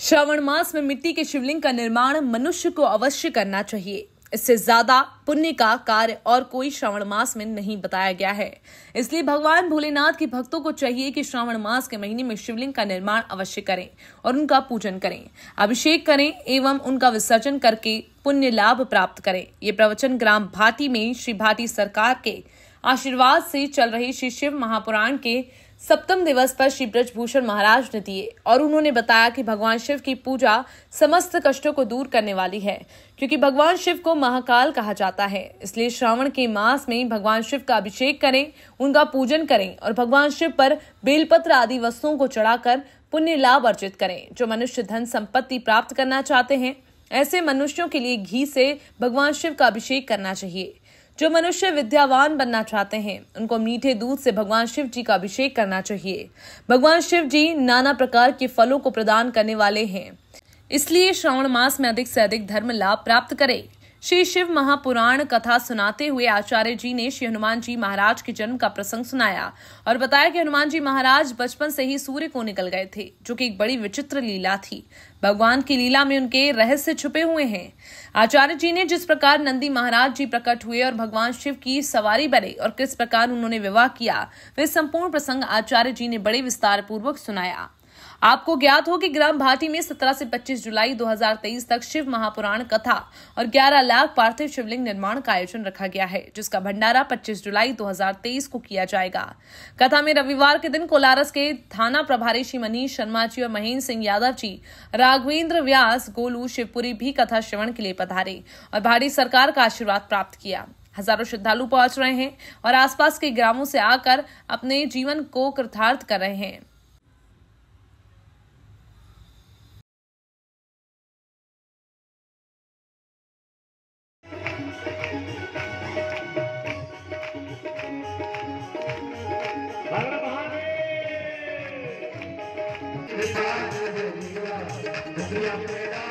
श्रावण मास में मिट्टी के शिवलिंग का निर्माण मनुष्य को अवश्य करना चाहिए इससे ज्यादा पुण्य का कार्य और कोई श्रावण मास में नहीं बताया गया है इसलिए भगवान भोलेनाथ के भक्तों को चाहिए कि श्रावण मास के महीने में शिवलिंग का निर्माण अवश्य करें और उनका पूजन करें अभिषेक करें एवं उनका विसर्जन करके पुण्य लाभ प्राप्त करें ये प्रवचन ग्राम भाटी में श्री भाटी सरकार के आशीर्वाद से चल रहे श्री शिव महापुराण के सप्तम दिवस पर श्री ब्रजभूषण महाराज ने दिए और उन्होंने बताया कि भगवान शिव की पूजा समस्त कष्टों को दूर करने वाली है क्योंकि भगवान शिव को महाकाल कहा जाता है इसलिए श्रावण के मास में भगवान शिव का अभिषेक करें उनका पूजन करें और भगवान शिव पर बेलपत्र आदि वस्तुओं को चढ़ाकर पुण्य लाभ अर्जित करें जो मनुष्य धन संपत्ति प्राप्त करना चाहते हैं ऐसे मनुष्यों के लिए घी से भगवान शिव का अभिषेक करना चाहिए जो मनुष्य विद्यावान बनना चाहते हैं उनको मीठे दूध से भगवान शिव जी का अभिषेक करना चाहिए भगवान शिव जी नाना प्रकार के फलों को प्रदान करने वाले हैं इसलिए श्रावण मास में अधिक से अधिक धर्म लाभ प्राप्त करें श्री शिव महापुराण कथा सुनाते हुए आचार्य जी ने श्री हनुमान जी महाराज के जन्म का प्रसंग सुनाया और बताया कि हनुमान जी महाराज बचपन से ही सूर्य को निकल गए थे जो कि एक बड़ी विचित्र लीला थी भगवान की लीला में उनके रहस्य छुपे हुए हैं आचार्य जी ने जिस प्रकार नंदी महाराज जी प्रकट हुए और भगवान शिव की सवारी बने और किस प्रकार उन्होंने विवाह किया वे संपूर्ण प्रसंग आचार्य जी ने बड़े विस्तार पूर्वक सुनाया आपको ज्ञात हो कि ग्राम भाटी में 17 से 25 जुलाई 2023 तक शिव महापुराण कथा और 11 लाख पार्थिव शिवलिंग निर्माण का आयोजन रखा गया है जिसका भंडारा 25 जुलाई 2023 को किया जाएगा कथा में रविवार के दिन कोलारस के थाना प्रभारी श्री मनीष शर्मा जी और महेंद्र सिंह यादव जी राघवेंद्र व्यास गोलू शिवपुरी भी कथा श्रवण के लिए पधारे और भारी सरकार का आशीर्वाद प्राप्त किया हजारों श्रद्धालु पहुंच रहे हैं और आसपास के ग्रामों से आकर अपने जीवन को कृथार्थ कर रहे हैं Yeah.